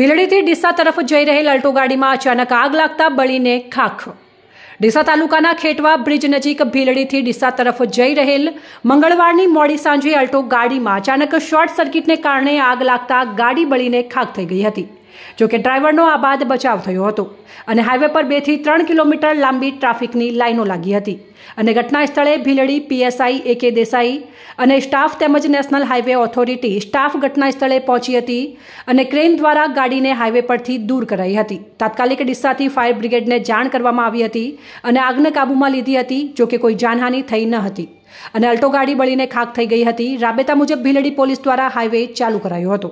ભીલડીથી ડીસા તરફ જઈ રહેલ અલ્ટો ગાડીમાં અચાનક આગ લાગતા બળીને ખાખ ડીસા તાલુકાના ખેટવા બ્રિજ નજીક ભીલડીથી ડીસા તરફ જઈ રહેલ મંગળવારની મોડી સાંજે અલ્ટો ગાડીમાં અચાનક શોર્ટ સર્કિટને કારણે આગ લાગતા ગાડી બળીને ખાખ થઈ ગઈ હતી જોકે ડ્રાઈવરનો આ બાદ બચાવ થયો હતો અને હાઈવે પર બેથી ત્રણ કિલોમીટર લાંબી ટ્રાફિકની લાઈનો લાગી હતી અને ઘટના સ્થળે ભીલડી પીએસઆઈ એ કે દેસાઈ અને સ્ટાફ તેમજ નેશનલ હાઈવે ઓથોરિટી સ્ટાફ ઘટના સ્થળે પહોંચી હતી અને ક્રેન દ્વારા ગાડીને હાઈવે પરથી દૂર કરાઈ હતી તાત્કાલિક ડિસ્સાથી ફાયર બ્રિગેડને જાણ કરવામાં આવી હતી અને આગને કાબૂમાં લીધી હતી જોકે કોઈ જાનહાનિ થઈ ન હતી અને અલ્ટો ગાડી બળીને ખાક થઈ ગઈ હતી રાબેતા મુજબ ભીલડી પોલીસ દ્વારા હાઈવે ચાલુ કરાયો હતો